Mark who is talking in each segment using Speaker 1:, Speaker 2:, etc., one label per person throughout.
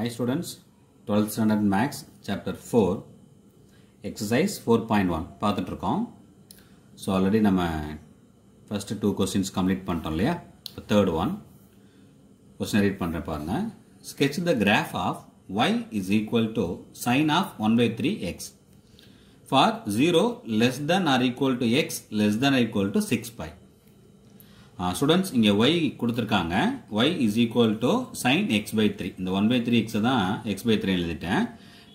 Speaker 1: Hi twelfth 12th maths max four exercise four point one பார்த்துட்ருக்கோம் so already நம்ம first two questions complete பண்ணிட்டோம் இல்லையா இப்போ third one question read பண்ணுறேன் பாருங்கள் sketch the graph of y is equal to sine of one by three x for zero less than or equal to x less than equal to six pi students இங்கே y கொடுத்துருக்காங்க y is equal to sine x by three இந்த one by three எக்ஸை தான் X by three எழுதிட்டேன்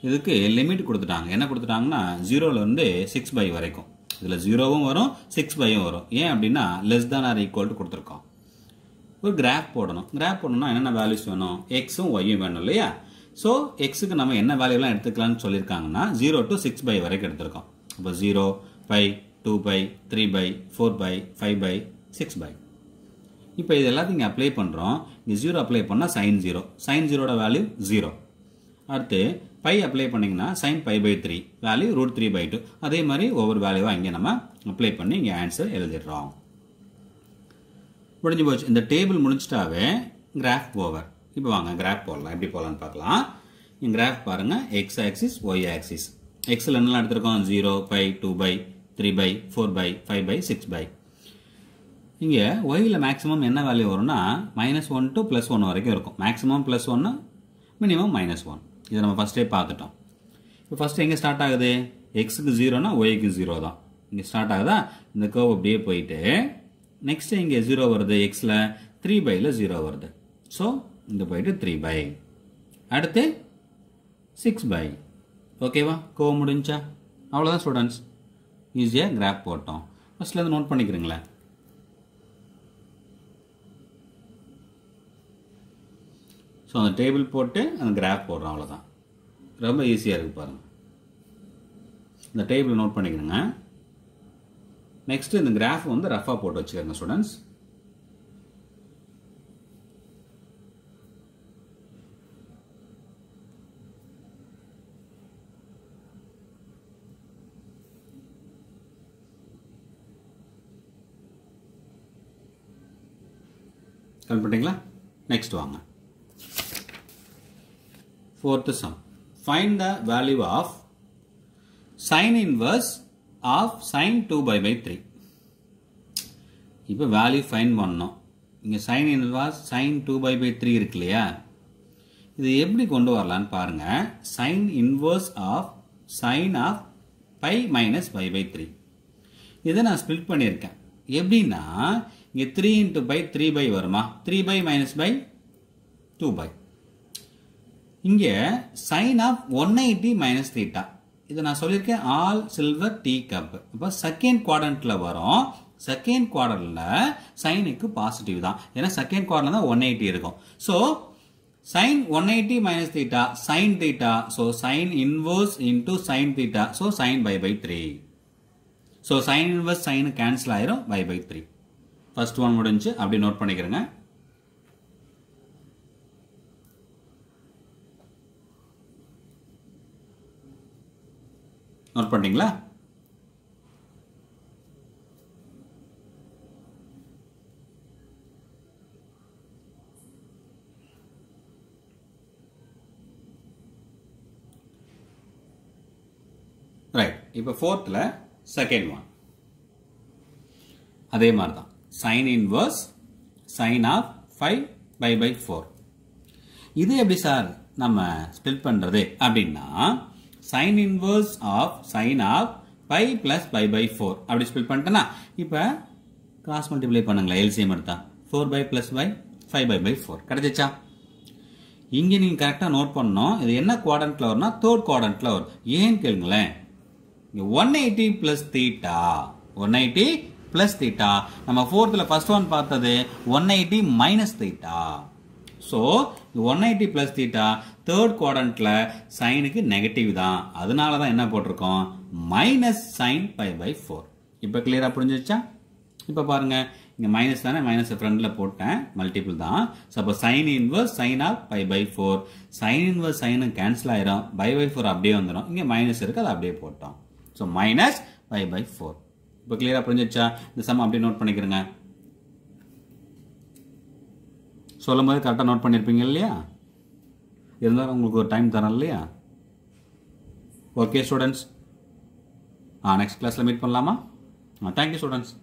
Speaker 1: இதுக்கு limit கொடுத்துட்டாங்க என்ன கொடுத்துட்டாங்கன்னா வந்து சிக்ஸ் பை வரைக்கும் இதில் ஜீரோவும் வரும் சிக்ஸ் by வரும் ஏன் அப்படின்னா லெஸ் or equal ஈக்குவல் கொடுத்துருக்கோம் ஒரு graph போடணும் graph போடனும் என்னென்ன வேல்யூஸ் வேணும் எக்ஸும் வேணும் இல்லையா ஸோ நம்ம என்ன வேல்யூலாம் எடுத்துக்கலாம்னு சொல்லியிருக்காங்கன்னா ஜீரோ டு சிக்ஸ் பை வரைக்கும் எடுத்திருக்கோம் இப்போ zero pi two pi three pi four pi five pi six pi இப்போ இது எல்லாத்தையும் இங்கே அப்ளை பண்ணுறோம் இங்கே ஜீரோ அப்ளை பண்ணால் சைன் ஜீரோ சைன் ஜீரோட வேல்யூ ஜீரோ அடுத்து பை அப்ளை பண்ணிங்கன்னா sine pi by three value root three by two அதே மாதிரி ஒவ்வொரு வேல்யூவாக இங்கே நம்ம அப்ளை பண்ணி இங்கே ஆன்சர் எழுதிடுறோம் முடிஞ்சு போச்சு இந்த டேபிள் முடிஞ்சிட்டாவே கிராஃப் ஓவர் இப்போ வாங்க கிராஃப் போடலாம் எப்படி போகலான்னு பார்க்கலாம் இங்கே கிராஃப் பாருங்கள் எக்ஸ் ஆக்சிஸ் ஒய் ஆக்சிஸ் எக்ஸில் என்னெல்லாம் எடுத்துருக்கோம் zero pi two pi three pi four pi five pi six pi இங்கே yல maximum என்ன வேல்யூ வரும்னா minus one to plus one வரைக்கும் இருக்கும் maximum plus 1, minimum minus one இதை நம்ம ஃபஸ்ட்டே பார்த்துட்டோம் இப்போ ஃபஸ்ட்டு எங்கே ஸ்டார்ட் ஆகுது எக்ஸுக்கு y கு ஜீரோ தான் இங்கே ஸ்டார்ட் ஆகுதா இந்த கர்வ் அப்படியே போயிட்டு நெக்ஸ்ட்டு இங்கே ஜீரோ வருது எக்ஸில் த்ரீ byல ஜீரோ வருது ஸோ இந்த போயிட்டு த்ரீ பை அடுத்து சிக்ஸ் பை ஓகேவா கோ முடிஞ்சா அவ்வளோதான் ஸ்டூடெண்ட்ஸ் ஈஸியாக கிராஃப் போட்டோம் ஃபஸ்ட்லேருந்து நோட் பண்ணிக்கிறீங்களேன் ஸோ அந்த டேபிள் போட்டு அந்த கிராஃப் போடுறோம் அவ்வளோதான் ரொம்ப ஈஸியாக இருக்குது பாருங்கள் இந்த டேபிள் நோட் பண்ணிக்கணுங்க நெக்ஸ்ட்டு இந்த கிராஃப் வந்து ரஃபாக போட்டு வச்சுக்கோங்க ஸ்டூடெண்ட்ஸ் பண்ணிட்டீங்களா நெக்ஸ்ட் வாங்க Fourth sum. Find the value of sin inverse of sin 2 by by 3. இப்போ வேல்யூ ஃபைன் பண்ணோம் இங்கே sine inverse sine two pi by three இருக்கு இல்லையா இது எப்படி கொண்டு வரலான்னு பாருங்கள் sine inverse of sine of pi minus pi by three இதை நான் ஸ்பிளிட் பண்ணியிருக்கேன் எப்படின்னா இங்கே three into pi three pi வருமா three pi minus pi two pi இங்கே sine of one eighty minus இது இதை நான் சொல்லியிருக்கேன் ஆல் சில்வர் டீ கப் இப்போ செகண்ட் குவாட்ரண்ட்டில் வரும் செகண்ட் குவார்டரில் சைனுக்கு பாசிட்டிவ் தான் ஏன்னா செகண்ட் குவார்டரில் தான் ஒன் எயிட்டி இருக்கும் so sine one eighty minus theta sine theta so sine into sin sine theta so sine pi by three so sine sin sine cancel ஆயிரும் pi by three first one முடிஞ்சு அப்படி note பண்ணிக்கிறேங்க note பண்ணிங்களா right இப்போ ஃபோர்த்தில் second one அதே மாதிரி தான் sine inverse sine of five pi by four இது எப்படி சார் நம்ம ஸ்பில் பண்ணுறது அப்படின்னா sine inverse of sine of pi plus pi by four அப்படி ஸ்பில் பண்ணிட்டேன்னா இப்போ cross multiply பண்ணுங்களேன் எல்சிஎம் எடுத்தா four pi plus pi five pi by four கடத்தைச்சா இங்கே நீங்கள் கரெக்டாக நோட் பண்ணும் இது என்ன quadrantல வருனா தேர்ட் quadrantல வரு ஏன்னு கேளுங்களேன் 180 one eighty plus plus one eighty plus நம்ம ஃபோர்த்தில் first ஒன் பார்த்தது one eighty minus so so இந்த one eighty plus theta third குவாட்ரண்ட்டில் சைனுக்கு நெகட்டிவ் தான் அதனால தான் என்ன போட்டிருக்கோம் minus sine pi by four இப்போ கிளியராக புரிஞ்சிருச்சா இப்போ பாருங்கள் இங்கே மைனஸ் தானே மைனஸ் ஃப்ரெண்டில் போட்டேன் மல்டிபிள் தான் ஸோ அப்போ sine inverse sine of pi by four sine inverse sine cancel ஆயிரும் பை பை ஃபோர் அப்படியே வந்துடும் இங்கே மைனஸ் இருக்குது அதை அப்படியே போட்டோம் so minus pi by four இப்போ கிளியராக புரிஞ்சிருச்சா இந்த சம் அப்படியே நோட் பண்ணிக்கிறேங்க சொல்லும் போது கரெக்டாக நோட் பண்ணியிருப்பீங்க இல்லையா இருந்தாலும் உங்களுக்கு ஒரு டைம் தரேன் இல்லையா ஓகே ஸ்டூடெண்ட்ஸ் ஆ நெக்ஸ்ட் கிளாஸில் மீட் பண்ணலாமா ஆ தேங்க்யூ ஸ்டூடெண்ட்ஸ்